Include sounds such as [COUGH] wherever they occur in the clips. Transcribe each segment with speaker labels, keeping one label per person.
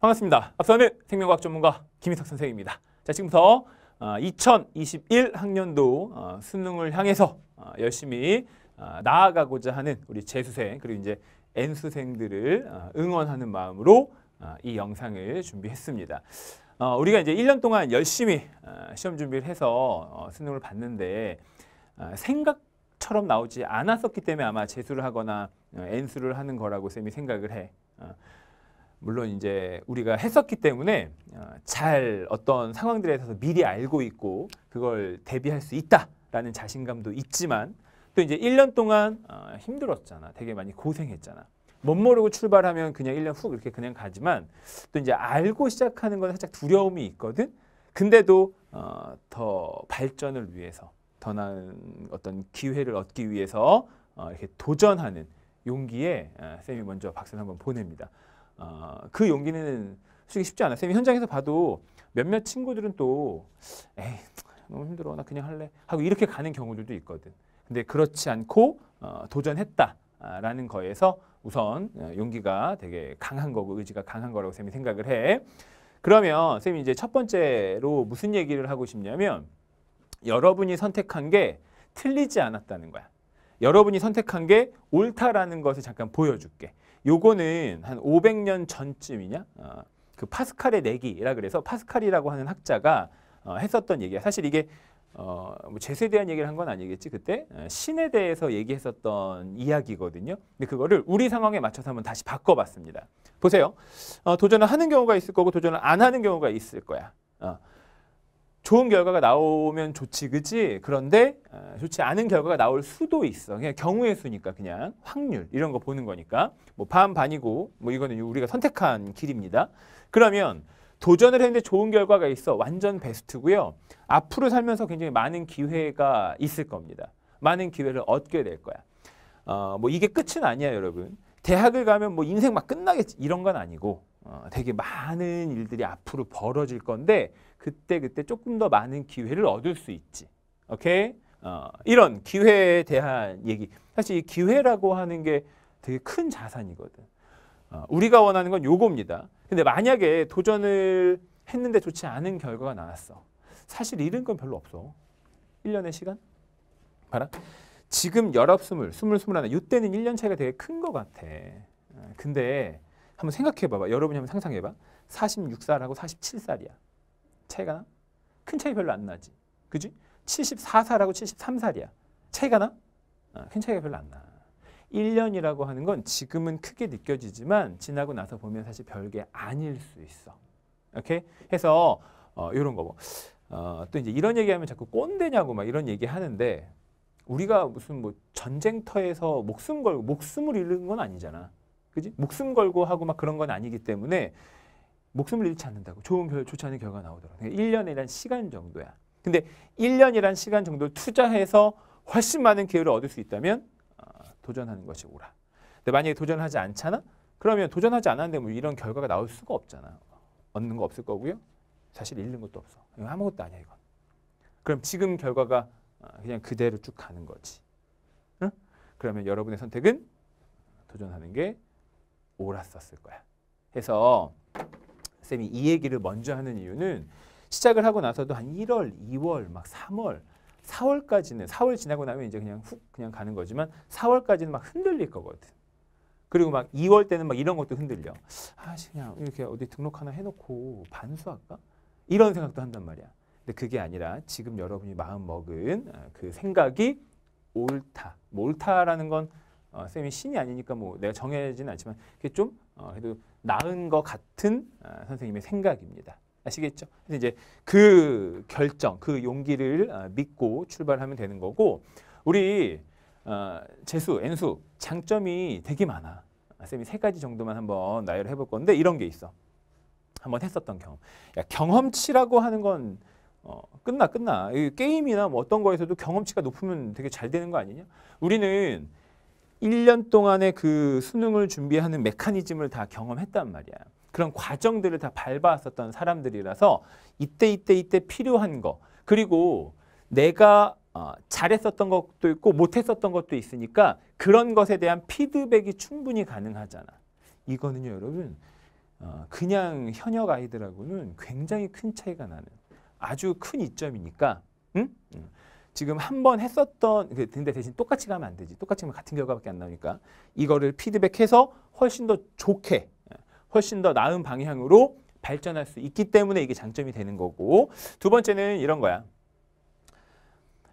Speaker 1: 반갑습니다. 박사는 생명과학 전문가 김희석 선생입니다. 자, 지금부터 2021 어, 학년도 어, 수능을 향해서 어, 열심히 나아가고자 하는 우리 재수생 그리고 이제 N수생들을 응원하는 마음으로 이 영상을 준비했습니다. 우리가 이제 1년 동안 열심히 시험 준비를 해서 수능을 봤는데 생각처럼 나오지 않았었기 때문에 아마 재수를 하거나 N수를 하는 거라고 쌤이 생각을 해. 물론 이제 우리가 했었기 때문에 어, 잘 어떤 상황들에 대해서 미리 알고 있고 그걸 대비할 수 있다라는 자신감도 있지만 또 이제 1년 동안 어, 힘들었잖아. 되게 많이 고생했잖아. 못 모르고 출발하면 그냥 1년 후 이렇게 그냥 가지만 또 이제 알고 시작하는 건 살짝 두려움이 있거든. 근데도 어, 더 발전을 위해서 더 나은 어떤 기회를 얻기 위해서 이렇게 도전하는 용기에 어, 쌤이 먼저 박수를 한번 보냅니다. 어, 그 용기는 쓰기 쉽지 않아요. 선생님 현장에서 봐도 몇몇 친구들은 또 에이 너무 힘들어 나 그냥 할래 하고 이렇게 가는 경우들도 있거든. 근데 그렇지 않고 어, 도전했다라는 거에서 우선 어, 용기가 되게 강한 거고 의지가 강한 거라고 쌤이 생각을 해. 그러면 쌤이 이제 첫 번째로 무슨 얘기를 하고 싶냐면 여러분이 선택한 게 틀리지 않았다는 거야. 여러분이 선택한 게 옳다라는 것을 잠깐 보여줄게. 요거는 한 500년 전쯤이냐? 어, 그 파스칼의 내기라 그래서 파스칼이라고 하는 학자가 어, 했었던 얘기야. 사실 이게 어, 뭐수에 대한 얘기를 한 건 아니겠지 그때 어, 신에 대해서 얘기했었던 이야기거든요. 근데 그거를 우리 상황에 맞춰서 한번 다시 바꿔봤습니다. 보세요. 어, 도전을 하는 경우가 있을 거고 도전을 안 하는 경우가 있을 거야. 어, 좋은 결과가 나오면 좋지 그지 그런데 어, 좋지 않은 결과가 나올 수도 있어 그냥 경우의 수니까 그냥 확률 이런 거 보는 거니까 뭐 반반이고 뭐 이거는 우리가 선택한 길입니다 그러면 도전을 했는데 좋은 결과가 있어 완전 베스트고요 앞으로 살면서 굉장히 많은 기회가 있을 겁니다 많은 기회를 얻게 될 거야 어, 뭐 이게 끝은 아니야 여러분 대학을 가면 뭐 인생 막 끝나겠지 이런 건 아니고 어, 되게 많은 일들이 앞으로 벌어질 건데 그때 그때 조금 더 많은 기회를 얻을 수 있지. 오케이? 어, 이런 기회에 대한 얘기. 사실 이 기회라고 하는 게 되게 큰 자산이거든. 어, 우리가 원하는 건 요겁니다. 근데 만약에 도전을 했는데 좋지 않은 결과가 나왔어. 사실 잃은 건 별로 없어. 1년의 시간? 봐라. 지금 열아홉 스물, 스 이때는 1년 차이가 되게 큰 것 같아. 어, 근데 한번 생각해 봐봐. 여러분이 한번 상상해 봐. 46살하고 47살이야. 차이가 나? 큰 차이 별로 안 나지. 그지? 74살하고 73살이야. 차이가 나? 아, 큰 차이가 별로 안 나. 1년이라고 하는 건 지금은 크게 느껴지지만 지나고 나서 보면 사실 별게 아닐 수 있어. 이렇게 해서 어, 이런 거 뭐. 어, 또 이제 이런 얘기하면 자꾸 꼰대냐고 막 이런 얘기 하는데 우리가 무슨 뭐 전쟁터에서 목숨 걸고 목숨을 잃는 건 아니잖아. 그지? 목숨 걸고 하고 막 그런 건 아니기 때문에 목숨을 잃지 않는다고 좋은 결, 좋지 않은 결과가 나오더라고요. 1년이란 그러니까 시간 정도야. 근데 1년이란 시간 정도를 투자해서 훨씬 많은 기회를 얻을 수 있다면 아, 도전하는 것이 옳아. 근데 만약에 도전하지 않잖아? 그러면 도전하지 않았는데 뭐 이런 결과가 나올 수가 없잖아. 얻는 거 없을 거고요. 사실 잃는 것도 없어. 아무것도 아니야 이건. 그럼 지금 결과가 아, 그냥 그대로 쭉 가는 거지. 응? 그러면 여러분의 선택은 도전하는 게 옳았었을 거야. 해서 쌤이 이 얘기를 먼저 하는 이유는 시작을 하고 나서도 한 1월, 2월, 막 3월, 4월까지는 4월 지나고 나면 이제 그냥 훅 그냥 가는 거지만 4월까지는 막 흔들릴 거거든. 그리고 막 2월 때는 막 이런 것도 흔들려. 아, 그냥 이렇게 어디 등록 하나 해놓고 반수할까? 이런 생각도 한단 말이야. 근데 그게 아니라 지금 여러분이 마음 먹은 아, 그 생각이 옳다. 뭐 옳다라는 건 어, 쌤이 신이 아니니까 뭐 내가 정해지는 않지만 그게 좀 어, 그래도 나은 것 같은 어, 선생님의 생각입니다. 아시겠죠? 그래서 이제 그 결정, 그 용기를 어, 믿고 출발하면 되는 거고 우리 어, 재수, N수 장점이 되게 많아. 아, 쌤이 세 가지 정도만 한번 나열해 볼 건데 이런 게 있어. 한번 했었던 경험. 야, 경험치라고 하는 건 어, 끝나 끝나. 이 게임이나 뭐 어떤 거에서도 경험치가 높으면 되게 잘 되는 거 아니냐? 우리는 1년 동안의 그 수능을 준비하는 메커니즘을 다 경험했단 말이야. 그런 과정들을 다 밟아왔었던 사람들이라서 이때 이때 이때 필요한 거 그리고 내가 어, 잘했었던 것도 있고 못했었던 것도 있으니까 그런 것에 대한 피드백이 충분히 가능하잖아. 이거는요 여러분 어, 그냥 현역 아이들하고는 굉장히 큰 차이가 나는 아주 큰 이점이니까 응? 응. 지금 한 번 했었던 그 근데 대신 똑같이 가면 안 되지. 똑같이 가면 같은 결과밖에 안 나오니까 이거를 피드백해서 훨씬 더 좋게 예, 훨씬 더 나은 방향으로 발전할 수 있기 때문에 이게 장점이 되는 거고 두 번째는 이런 거야.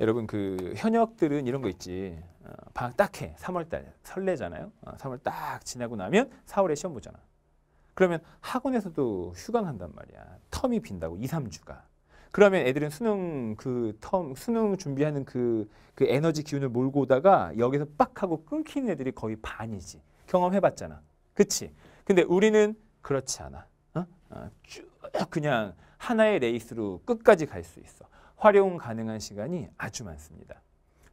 Speaker 1: 여러분 그 현역들은 이런 거 있지. 어, 방 딱해. 3월 달 설레잖아요. 어, 3월 딱 지나고 나면 4월에 시험 보잖아. 그러면 학원에서도 휴강한단 말이야. 텀이 빈다고 2, 3주가. 그러면 애들은 수능 그 텀, 수능 준비하는 그, 그 에너지 기운을 몰고 오다가 여기서 빡 하고 끊기는 애들이 거의 반이지. 경험해봤잖아. 그치? 근데 우리는 그렇지 않아. 어? 어, 그냥 하나의 레이스로 끝까지 갈 수 있어. 활용 가능한 시간이 아주 많습니다.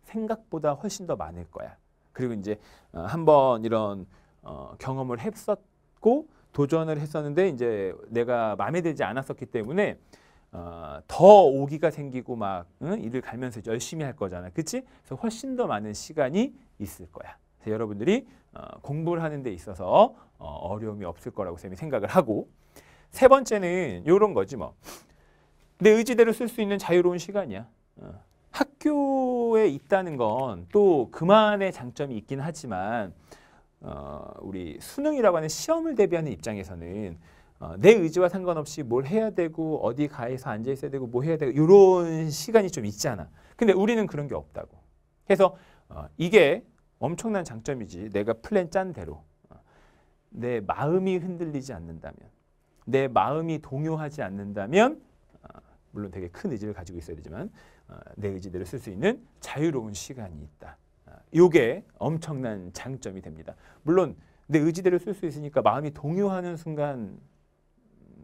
Speaker 1: 생각보다 훨씬 더 많을 거야. 그리고 이제 어, 한번 이런 어, 경험을 했었고 도전을 했었는데 이제 내가 마음에 들지 않았었기 때문에 어, 더 오기가 생기고 막 응? 일을 갈면서 열심히 할 거잖아. 그치? 그래서 훨씬 더 많은 시간이 있을 거야. 그래서 여러분들이 어, 공부를 하는 데 있어서 어, 려움이 없을 거라고 쌤이 생각을 하고 세 번째는 이런 거지 뭐. 내 의지대로 쓸 수 있는 자유로운 시간이야. 어. 학교에 있다는 건 또 그만의 장점이 있긴 하지만 어, 우리 수능이라고 하는 시험을 대비하는 입장에서는 어, 내 의지와 상관없이 뭘 해야 되고 어디 가서 앉아 있어야 되고 뭐 해야 되고 이런 시간이 좀 있잖아. 근데 우리는 그런 게 없다고. 그래서 어, 이게 엄청난 장점이지. 내가 플랜 짠 대로 어, 내 마음이 흔들리지 않는다면, 내 마음이 동요하지 않는다면, 어, 물론 되게 큰 의지를 가지고 있어야 되지만 어, 내 의지대로 쓸 수 있는 자유로운 시간이 있다. 이게 엄청난 장점이 됩니다. 물론 내 의지대로 쓸 수 있으니까 마음이 동요하는 순간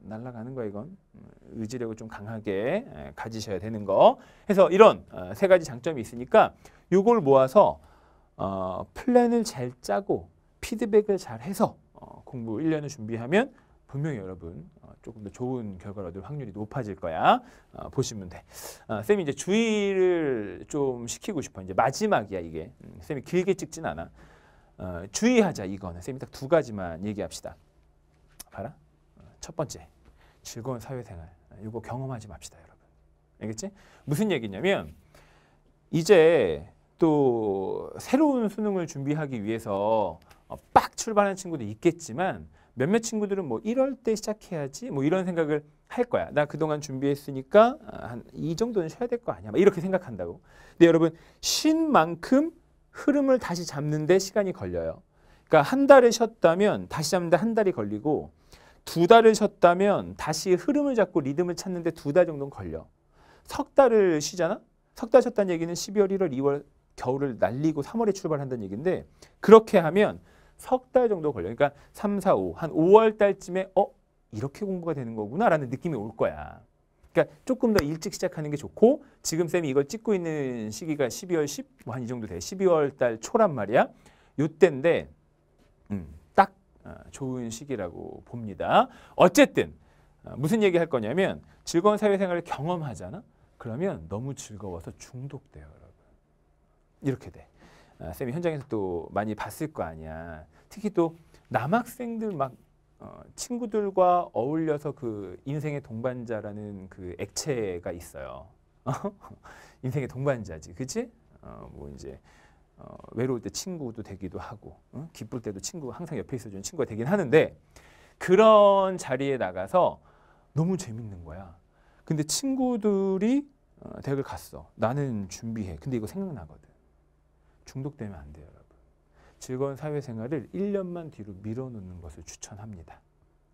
Speaker 1: 날아가는 거야 이건 음, 의지력을 좀 강하게 가지셔야 되는 거 해서 이런 어, 세 가지 장점이 있으니까 요걸 모아서 어, 플랜을 잘 짜고 피드백을 잘 해서 어, 공부 1년을 준비하면 분명히 여러분 어, 조금 더 좋은 결과를 얻을 확률이 높아질 거야 어, 보시면 돼 어, 쌤이 이제 주의를 좀 시키고 싶어 이제 마지막이야 이게 음, 쌤이 길게 찍진 않아 어, 주의하자 이거는 쌤이 딱 두 가지만 얘기합시다 봐라 어, 첫 번째 즐거운 사회생활 이거 경험하지 맙시다 여러분 알겠지? 무슨 얘기냐면 이제 또 새로운 수능을 준비하기 위해서 어, 빡출발하 친구도 있겠지만 몇몇 친구들은 뭐 이럴 때 시작해야지 뭐 이런 생각을 할 거야. 나 그동안 준비했으니까 아, 한이 정도는 쉬어야 될 거 아니야. 막 이렇게 생각한다고. 근데 여러분 쉰 만큼 흐름을 다시 잡는데 시간이 걸려요. 그러니까 한 달을 쉬었다면 다시 잡는데 한 달이 걸리고 두 달을 쉬었다면 다시 흐름을 잡고 리듬을 찾는데 두 달 정도는 걸려. 석 달을 쉬잖아? 석 달 쉬었다는 얘기는 12월, 1월, 2월 겨울을 날리고 3월에 출발한다는 얘기인데 그렇게 하면 석 달 정도 걸려. 그러니까 3, 4, 5, 한 5월 달쯤에 어? 이렇게 공부가 되는 거구나 라는 느낌이 올 거야. 그러니까 조금 더 일찍 시작하는 게 좋고 지금 쌤이 이걸 찍고 있는 시기가 12월 10, 뭐한이 정도 돼. 12월 달 초란 말이야. 요때인데 음, 어, 좋은 시기라고 봅니다. 어쨌든 어, 무슨 얘기 할 거냐면 즐거운 사회생활을 경험하잖아. 그러면 너무 즐거워서 중독돼요, 여러분. 이렇게 돼. 어, 쌤이 현장에서 또 많이 봤을 거 아니야. 특히 또 남학생들 막 친구들과 어울려서 그 인생의 동반자라는 그 액체가 있어요. [LAUGHS] 인생의 동반자지, 그치? 어, 뭐 이제 어, 외로울 때 친구도 되기도 하고 응? 기쁠 때도 친구 항상 옆에 있어주는 친구가 되긴 하는데 그런 자리에 나가서 너무 재밌는 거야. 근데 친구들이 어, 대학을 갔어. 나는 준비해. 근데 이거 생각나거든. 중독되면 안 돼요, 여러분. 즐거운 사회생활을 1년만 뒤로 밀어놓는 것을 추천합니다.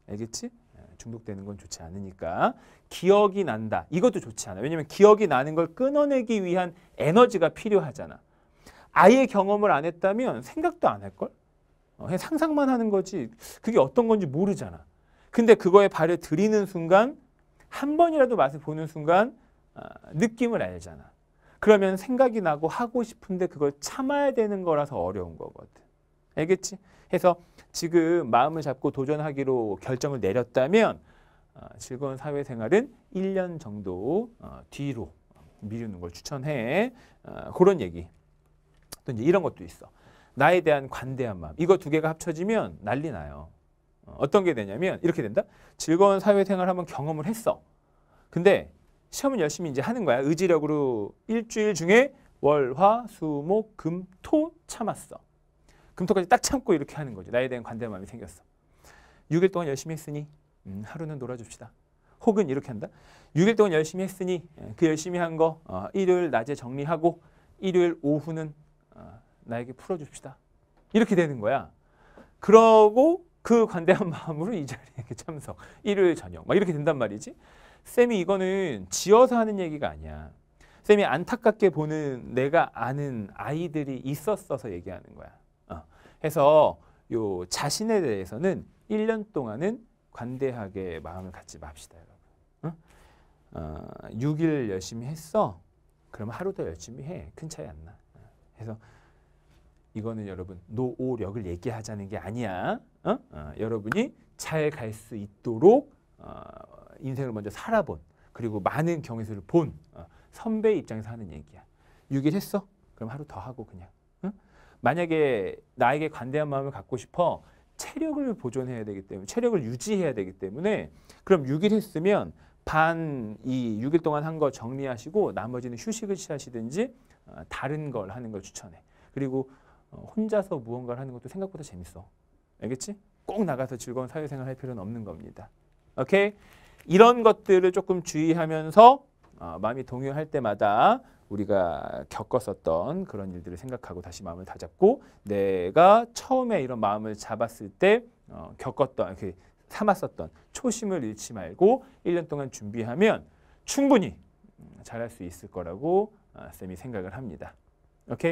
Speaker 1: 알겠지? 예, 중독되는 건 좋지 않으니까 기억이 난다. 이것도 좋지 않아. 왜냐면 하 기억이 나는 걸 끊어내기 위한 에너지가 필요하잖아. 아예 경험을 안 했다면 생각도 안 할걸? 어, 그냥 상상만 하는 거지 그게 어떤 건지 모르잖아. 근데 그거에 발을 들이는 순간 한 번이라도 맛을 보는 순간 아, 느낌을 알잖아. 그러면 생각이 나고 하고 싶은데 그걸 참아야 되는 거라서 어려운 거거든. 알겠지? 해서 지금 마음을 잡고 도전하기로 결정을 내렸다면 아, 즐거운 사회생활은 1년 정도 어, 뒤로 미루는 걸 추천해. 아, 그런 얘기 또 이제 이런 것도 있어. 나에 대한 관대한 마음. 이거 두 개가 합쳐지면 난리 나요. 어, 어떤 게 되냐면 이렇게 된다. 즐거운 사회생활 한번 경험을 했어. 근데 시험은 열심히 이제 하는 거야. 의지력으로 일주일 중에 월, 화, 수, 목, 금, 토 참았어. 금토까지 딱 참고 이렇게 하는 거지. 나에 대한 관대한 마음이 생겼어. 6일 동안 열심히 했으니 음, 하루는 놀아줍시다. 혹은 이렇게 한다. 6일 동안 열심히 했으니 예, 그 열심히 한거 어, 일요일 낮에 정리하고 일요일 오후는 어, 나에게 풀어줍시다. 이렇게 되는 거야. 그러고 그 관대한 [LAUGHS] 마음으로 이 자리에 참석. 일요일 저녁. 막 이렇게 된단 말이지. 쌤이 이거는 지어서 하는 얘기가 아니야. 쌤이 안타깝게 보는 내가 아는 아이들이 있었어서 얘기하는 거야. 어. 해서 요 자신에 대해서는 1년 동안은 관대하게 마음을 갖지 맙시다. 여러분. 어? 어, 6일 열심히 했어. 그럼 하루 더 열심히 해. 큰 차이 안 나. 그래서 이거는 여러분 노오력을 얘기하자는 게 아니야. 어? 어, 여러분이 잘 갈 수 있도록 어, 인생을 먼저 살아본 그리고 많은 경험을 본 어, 선배 입장에서 하는 얘기야. 6일 했어? 그럼 하루 더 하고 그냥. 만약에 나에게 관대한 마음을 갖고 싶어 체력을 보존해야 되기 때문에 체력을 유지해야 되기 때문에 그럼 6일 했으면 반 이 6일 동안 한 거 정리하시고 나머지는 휴식을 취하시든지 어, 다른 걸 하는 걸 추천해. 그리고 어, 혼자서 무언가를 하는 것도 생각보다 재밌어. 알겠지? 꼭 나가서 즐거운 사회생활 할 필요는 없는 겁니다. 오케이? 이런 것들을 조금 주의하면서 어, 마음이 동요할 때마다 우리가 겪었었던 그런 일들을 생각하고 다시 마음을 다잡고 내가 처음에 이런 마음을 잡았을 때 어, 겪었던 그 삼았었던 초심을 잃지 말고 1년 동안 준비하면 충분히 음, 잘할 수 있을 거라고 아, 쌤이 생각을 합니다.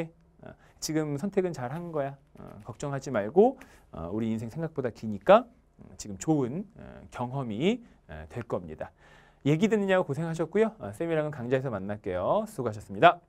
Speaker 1: 오케이? 어, 지금 선택은 잘 한 거야. 어, 걱정하지 말고 어, 우리 인생 생각보다 기니까 음, 지금 좋은 경험이 될 겁니다. 얘기 듣느냐고 고생하셨고요. 쌤이랑은 강좌에서 만날게요. 수고하셨습니다.